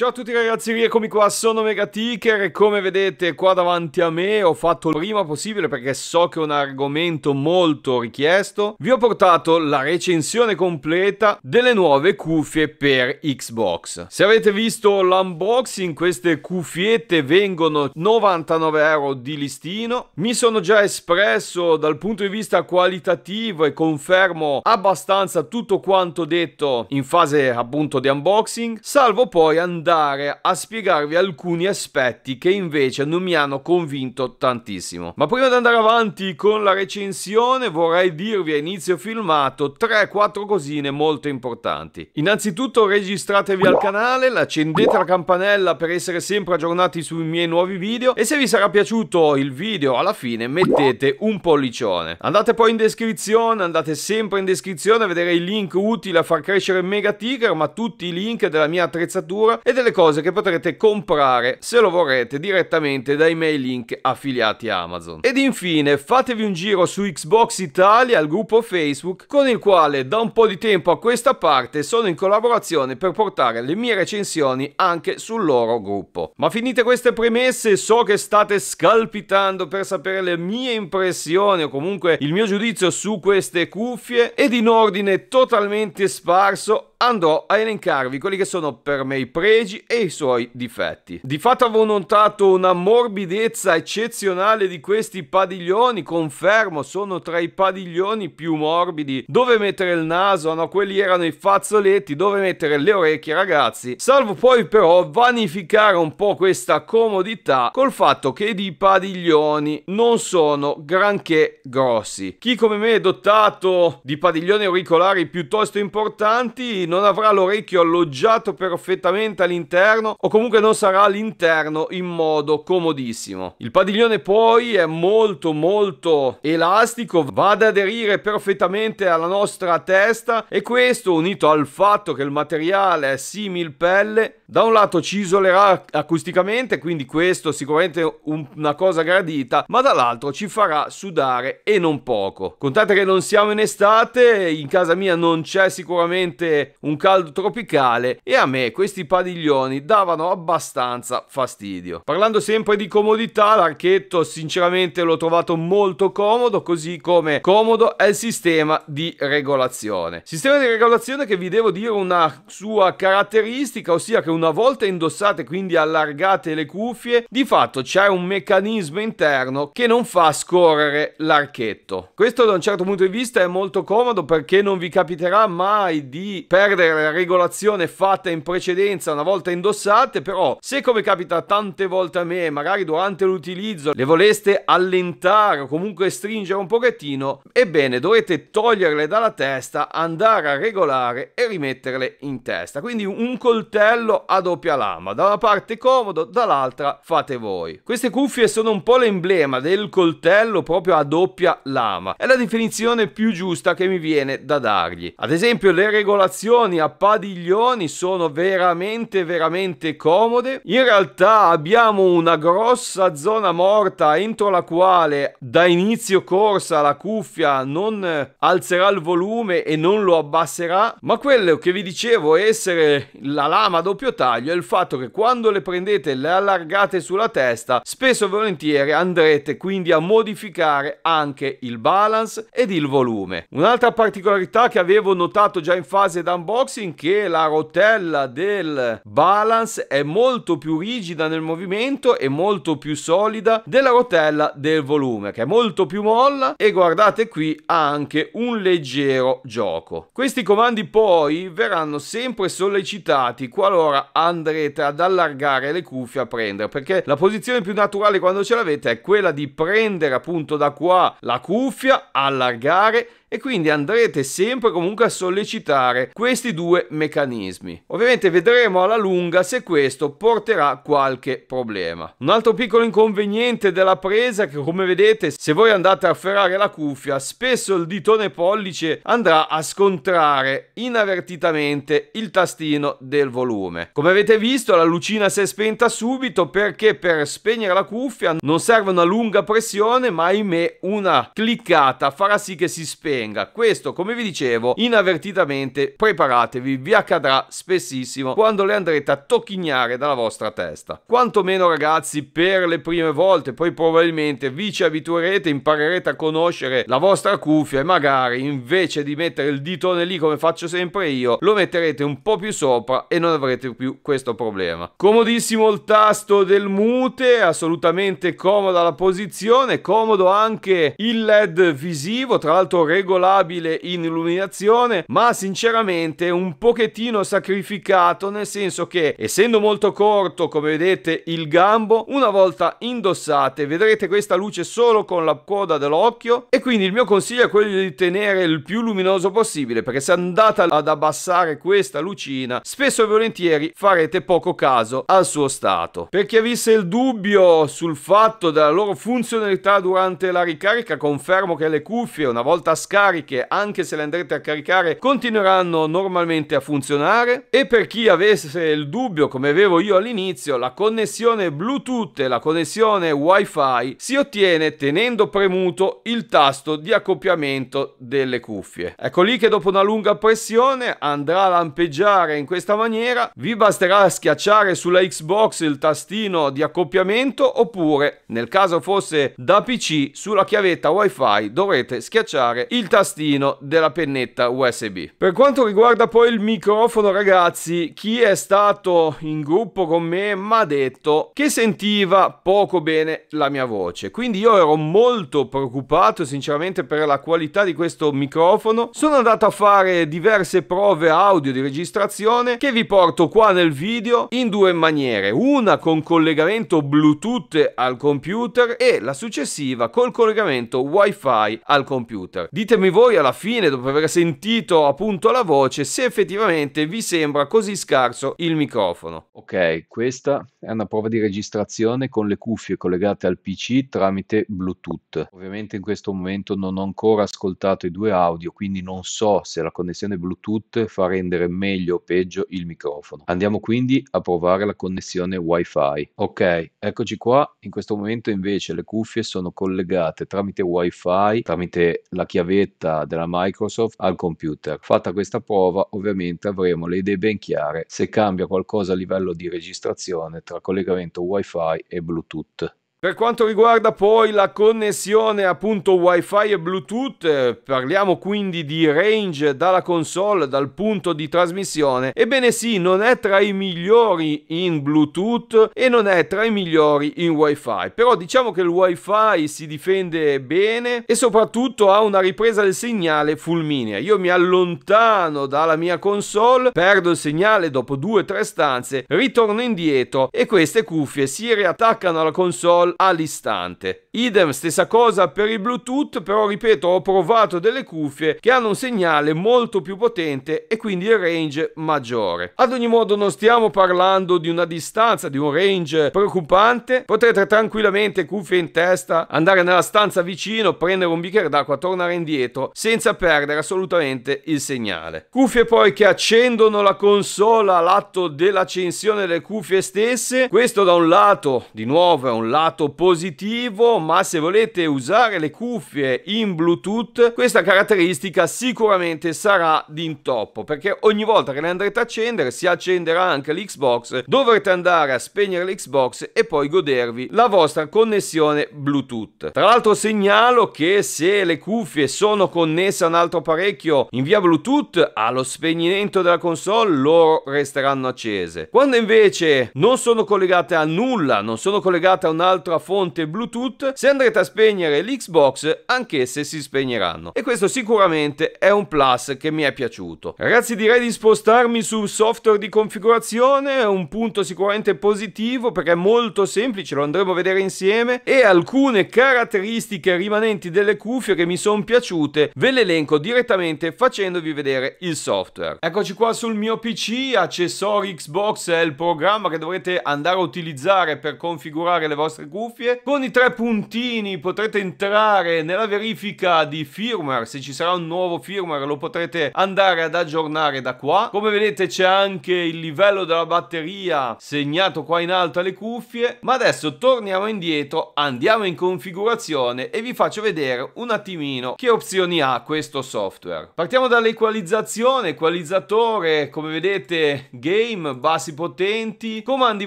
Ciao a tutti ragazzi, rieccomi qua, sono Megaticker e come vedete qua davanti a me ho fatto il prima possibile perché so che è un argomento molto richiesto. Vi ho portato la recensione completa delle nuove cuffie per Xbox. Se avete visto l'unboxing, queste cuffiette vengono 99 euro di listino. Mi sono già espresso dal punto di vista qualitativo e confermo abbastanza tutto quanto detto in fase appunto di unboxing, salvo poi andare andare a spiegarvi alcuni aspetti che invece non mi hanno convinto tantissimo. Ma prima di andare avanti con la recensione vorrei dirvi a inizio filmato 3-4 cosine molto importanti. Innanzitutto registratevi al canale, accendete la campanella per essere sempre aggiornati sui miei nuovi video e se vi sarà piaciuto il video alla fine mettete un pollicione. Andate poi in descrizione, andate sempre in descrizione a vedere i link utili a far crescere Mega Tiger ma tutti i link della mia attrezzatura e del delle cose che potrete comprare se lo vorrete direttamente dai mail link affiliati a Amazon. Ed infine fatevi un giro su Xbox Italia, al gruppo Facebook, con il quale da un po' di tempo a questa parte sono in collaborazione per portare le mie recensioni anche sul loro gruppo. Ma finite queste premesse, so che state scalpitando per sapere le mie impressioni o comunque il mio giudizio su queste cuffie ed in ordine totalmente sparso andrò a elencarvi quelli che sono per me i premi pregi e i suoi difetti. Di fatto avevo notato una morbidezza eccezionale di questi padiglioni, confermo, sono tra i padiglioni più morbidi. Dove mettere il naso? No, quelli erano i fazzoletti, dove mettere le orecchie, ragazzi. Salvo poi però vanificare un po' questa comodità col fatto che i padiglioni non sono granché grossi. Chi come me è dotato di padiglioni auricolari piuttosto importanti non avrà l'orecchio alloggiato perfettamente all'interno o comunque non sarà all'interno in modo comodissimo. Il padiglione poi è molto molto elastico, va ad aderire perfettamente alla nostra testa e questo unito al fatto che il materiale è simil pelle da un lato ci isolerà acusticamente, quindi questo sicuramente un, una cosa gradita, ma dall'altro ci farà sudare e non poco. Contate che non siamo in estate, in casa mia non c'è sicuramente un caldo tropicale e a me questi padiglioni davano abbastanza fastidio. Parlando sempre di comodità, l'archetto sinceramente l'ho trovato molto comodo, così come comodo è il sistema di regolazione. Sistema di regolazione che vi devo dire una sua caratteristica, ossia che un una volta indossate quindi allargate le cuffie, di fatto c'è un meccanismo interno che non fa scorrere l'archetto. Questo da un certo punto di vista è molto comodo perché non vi capiterà mai di perdere la regolazione fatta in precedenza una volta indossate, però se come capita tante volte a me, magari durante l'utilizzo le voleste allentare o comunque stringere un pochettino, ebbene dovete toglierle dalla testa, andare a regolare e rimetterle in testa. Quindi un coltello a doppia lama, da una parte comodo, dall'altra fate voi. Queste cuffie sono un po' l'emblema del coltello proprio a doppia lama, è la definizione più giusta che mi viene da dargli. Ad esempio le regolazioni a padiglioni sono veramente veramente comode, in realtà abbiamo una grossa zona morta entro la quale da inizio corsa la cuffia non alzerà il volume e non lo abbasserà, ma quello che vi dicevo essere la lama a doppio dettaglio è il fatto che quando le prendete e le allargate sulla testa, spesso e volentieri andrete quindi a modificare anche il balance ed il volume. Un'altra particolarità che avevo notato già in fase d'unboxing è che la rotella del balance è molto più rigida nel movimento e molto più solida della rotella del volume, che è molto più molla e guardate qui ha anche un leggero gioco. Questi comandi poi verranno sempre sollecitati qualora andrete ad allargare le cuffie a prendere perché la posizione più naturale quando ce l'avete è quella di prendere appunto da qua la cuffia, allargare e quindi andrete sempre comunque a sollecitare questi due meccanismi. Ovviamente vedremo alla lunga se questo porterà qualche problema. Un altro piccolo inconveniente della presa che come vedete se voi andate a afferrare la cuffia spesso il ditone pollice andrà a scontrare inavvertitamente il tastino del volume. Come avete visto la lucina si è spenta subito perché per spegnere la cuffia non serve una lunga pressione ma ahimè una cliccata farà sì che si spenga avvenga. Questo, come vi dicevo, inavvertitamente, preparatevi, vi accadrà spessissimo quando le andrete a tocchignare dalla vostra testa. Quanto meno ragazzi per le prime volte, poi probabilmente vi ci abituerete, imparerete a conoscere la vostra cuffia e magari invece di mettere il ditone lì come faccio sempre io, lo metterete un po' più sopra e non avrete più questo problema. Comodissimo il tasto del mute, assolutamente comoda la posizione, comodo anche il led visivo, tra l'altro regolare regolabile in illuminazione, ma sinceramente un pochettino sacrificato, nel senso che essendo molto corto, come vedete, il gambo, una volta indossate vedrete questa luce solo con la coda dell'occhio e quindi il mio consiglio è quello di tenere il più luminoso possibile, perché se andate ad abbassare questa lucina, spesso e volentieri farete poco caso al suo stato. Per chi avesse il dubbio sul fatto della loro funzionalità durante la ricarica, confermo che le cuffie una volta scaricate ricariche, anche se le andrete a caricare, continueranno normalmente a funzionare. E per chi avesse il dubbio, come avevo io all'inizio, la connessione Bluetooth e la connessione WiFi si ottiene tenendo premuto il tasto di accoppiamento delle cuffie. Ecco lì che dopo una lunga pressione andrà a lampeggiare in questa maniera, vi basterà schiacciare sulla Xbox il tastino di accoppiamento oppure nel caso fosse da PC sulla chiavetta WiFi dovrete schiacciare il tastino della pennetta USB. Per quanto riguarda poi il microfono, ragazzi, chi è stato in gruppo con me mi ha detto che sentiva poco bene la mia voce. Quindi io ero molto preoccupato, sinceramente, per la qualità di questo microfono. Sono andato a fare diverse prove audio di registrazione che vi porto qua nel video in due maniere. Una con collegamento Bluetooth al computer e la successiva col collegamento WiFi al computer. Di ditemi voi alla fine, dopo aver sentito appunto la voce, se effettivamente vi sembra così scarso il microfono. Ok, questa è una prova di registrazione con le cuffie collegate al PC tramite Bluetooth. Ovviamente in questo momento non ho ancora ascoltato i due audio, quindi non so se la connessione Bluetooth fa rendere meglio o peggio il microfono. Andiamo quindi a provare la connessione WiFi. Ok, eccoci qua. In questo momento invece le cuffie sono collegate tramite WiFi, tramite la chiavetta scaletta della Microsoft al computer. Fatta questa prova ovviamente avremo le idee ben chiare se cambia qualcosa a livello di registrazione tra collegamento wifi e bluetooth. Per quanto riguarda poi la connessione appunto wifi e bluetooth, parliamo quindi di range dalla console, dal punto di trasmissione, ebbene sì, non è tra i migliori in bluetooth e non è tra i migliori in wifi, però diciamo che il wifi si difende bene e soprattutto ha una ripresa del segnale fulminea. Io mi allontano dalla mia console, perdo il segnale dopo due o tre stanze, ritorno indietro e queste cuffie si riattaccano alla console install all'istante. Idem stessa cosa per il Bluetooth, però ripeto ho provato delle cuffie che hanno un segnale molto più potente e quindi il range maggiore. Ad ogni modo non stiamo parlando di una distanza, di un range preoccupante, potrete tranquillamente cuffie in testa andare nella stanza vicino, prendere un bicchiere d'acqua, tornare indietro senza perdere assolutamente il segnale. Cuffie poi che accendono la consola all'atto dell'accensione delle cuffie stesse, questo da un lato di nuovo è un lato lato positivo, ma se volete usare le cuffie in Bluetooth, questa caratteristica sicuramente sarà d'intoppo, perché ogni volta che le andrete a accendere si accenderà anche l'Xbox, dovrete andare a spegnere l'Xbox e poi godervi la vostra connessione Bluetooth. Tra l'altro segnalo che se le cuffie sono connesse a un altro apparecchio in via Bluetooth, allo spegnimento della console loro resteranno accese. Quando invece non sono collegate a nulla, non sono collegate a un altro un'altra fonte Bluetooth, se andrete a spegnere l'Xbox anch'esse si spegneranno. E questo sicuramente è un plus che mi è piaciuto. Ragazzi direi di spostarmi sul software di configurazione, un punto sicuramente positivo perché è molto semplice, lo andremo a vedere insieme e alcune caratteristiche rimanenti delle cuffie che mi sono piaciute ve le elenco direttamente facendovi vedere il software. Eccoci qua sul mio PC, accessori Xbox è il programma che dovrete andare a utilizzare per configurare le vostre cuffie cuffie. Con i tre puntini potrete entrare nella verifica di firmware, se ci sarà un nuovo firmware lo potrete andare ad aggiornare da qua. Come vedete c'è anche il livello della batteria segnato qua in alto alle cuffie, ma adesso torniamo indietro, andiamo in configurazione e vi faccio vedere un attimino che opzioni ha questo software. Partiamo dall'equalizzazione, equalizzatore, come vedete game, bassi potenti, comandi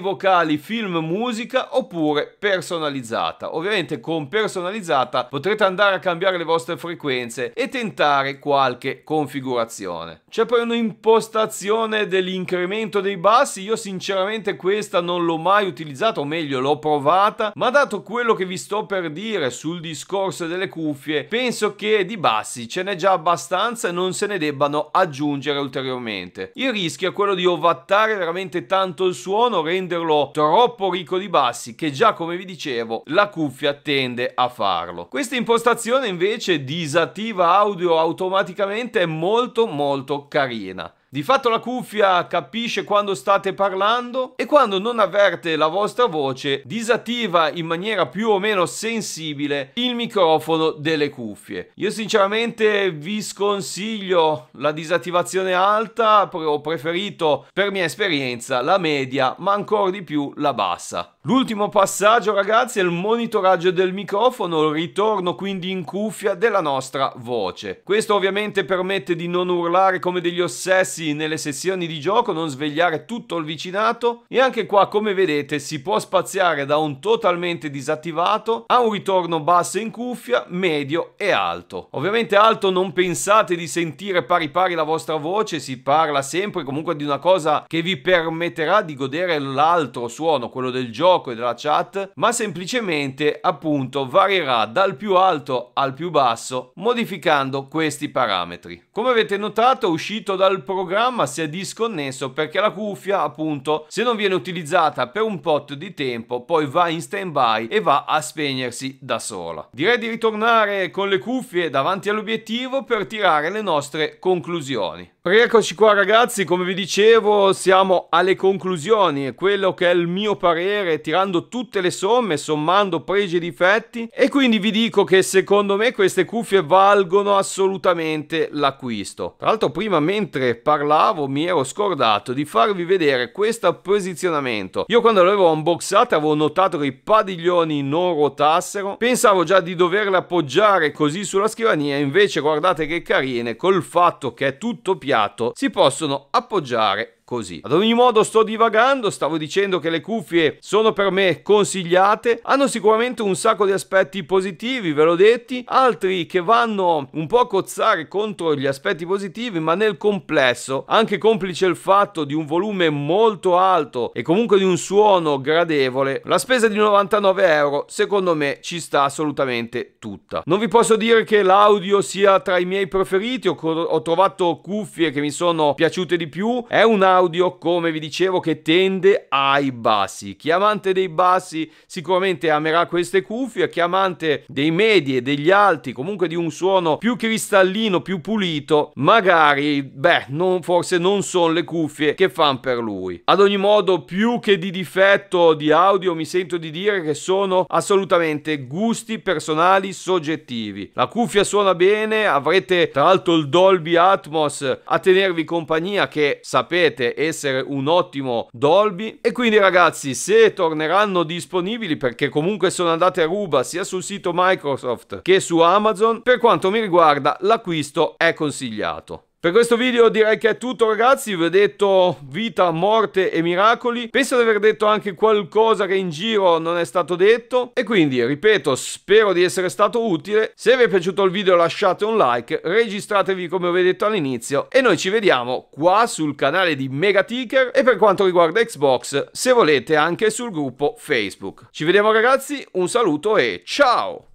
vocali, film, musica oppure personalizzazione personalizzata. Ovviamente con personalizzata potrete andare a cambiare le vostre frequenze e tentare qualche configurazione. C'è poi un'impostazione dell'incremento dei bassi, io sinceramente questa non l'ho mai utilizzata, o meglio l'ho provata, ma dato quello che vi sto per dire sul discorso delle cuffie, penso che di bassi ce n'è già abbastanza e non se ne debbano aggiungere ulteriormente. Il rischio è quello di ovattare veramente tanto il suono, renderlo troppo ricco di bassi, che già come vi dicevo dicevo, la cuffia tende a farlo. Questa impostazione invece disattiva audio automaticamente è molto molto carina. Di fatto la cuffia capisce quando state parlando e quando non avverte la vostra voce disattiva in maniera più o meno sensibile il microfono delle cuffie. Io sinceramente vi sconsiglio la disattivazione alta, ho preferito per mia esperienza la media ma ancora di più la bassa. L'ultimo passaggio ragazzi è il monitoraggio del microfono, il ritorno quindi in cuffia della nostra voce. Questo ovviamente permette di non urlare come degli ossessi chiusi nelle sezioni di gioco, non svegliare tutto il vicinato e anche qua come vedete si può spaziare da un totalmente disattivato a un ritorno basso in cuffia, medio e alto. Ovviamente alto non pensate di sentire pari pari la vostra voce, si parla sempre comunque di una cosa che vi permetterà di godere l'altro suono, quello del gioco e della chat, ma semplicemente appunto varierà dal più alto al più basso modificando questi parametri. Come avete notato è uscito dal programma programma si è disconnesso perché la cuffia appunto se non viene utilizzata per un po' di tempo poi va in stand by e va a spegnersi da sola. Direi di ritornare con le cuffie davanti all'obiettivo per tirare le nostre conclusioni. Rieccoci qua ragazzi, come vi dicevo siamo alle conclusioni, e quello che è il mio parere tirando tutte le somme, sommando pregi e difetti e quindi vi dico che secondo me queste cuffie valgono assolutamente l'acquisto. Tra l'altro prima mentre parlavo mi ero scordato di farvi vedere questo posizionamento. Io quando l'avevo unboxata avevo notato che i padiglioni non ruotassero, pensavo già di doverle appoggiare così sulla scrivania, invece guardate che carine col fatto che è tutto piano immediato si possono appoggiare così. Ad ogni modo sto divagando, stavo dicendo che le cuffie sono per me consigliate, hanno sicuramente un sacco di aspetti positivi, ve l'ho detti, altri che vanno un po' a cozzare contro gli aspetti positivi, ma nel complesso, anche complice il fatto di un volume molto alto e comunque di un suono gradevole, la spesa di 99 euro secondo me ci sta assolutamente tutta. Non vi posso dire che l'audio sia tra i miei preferiti, ho, ho trovato cuffie che mi sono piaciute di più, è una audio, come vi dicevo, che tende ai bassi. Chi amante dei bassi sicuramente amerà queste cuffie, chi amante dei medi e degli alti, comunque di un suono più cristallino, più pulito, magari, beh, non, forse non sono le cuffie che fanno per lui. Ad ogni modo, più che di difetto di audio, mi sento di dire che sono assolutamente gusti personali soggettivi. La cuffia suona bene, avrete tra l'altro il Dolby Atmos a tenervi compagnia che sapete potete essere un ottimo Dolby. E quindi ragazzi, se torneranno disponibili, perché comunque sono andate a ruba sia sul sito Microsoft che su Amazon, per quanto mi riguarda l'acquisto è consigliato. Per questo video direi che è tutto ragazzi, vi ho detto vita, morte e miracoli, penso di aver detto anche qualcosa che in giro non è stato detto e quindi ripeto spero di essere stato utile, se vi è piaciuto il video lasciate un like, registratevi come vi ho detto all'inizio e noi ci vediamo qua sul canale di Megaticker e per quanto riguarda Xbox se volete anche sul gruppo Facebook. Ci vediamo ragazzi, un saluto e ciao!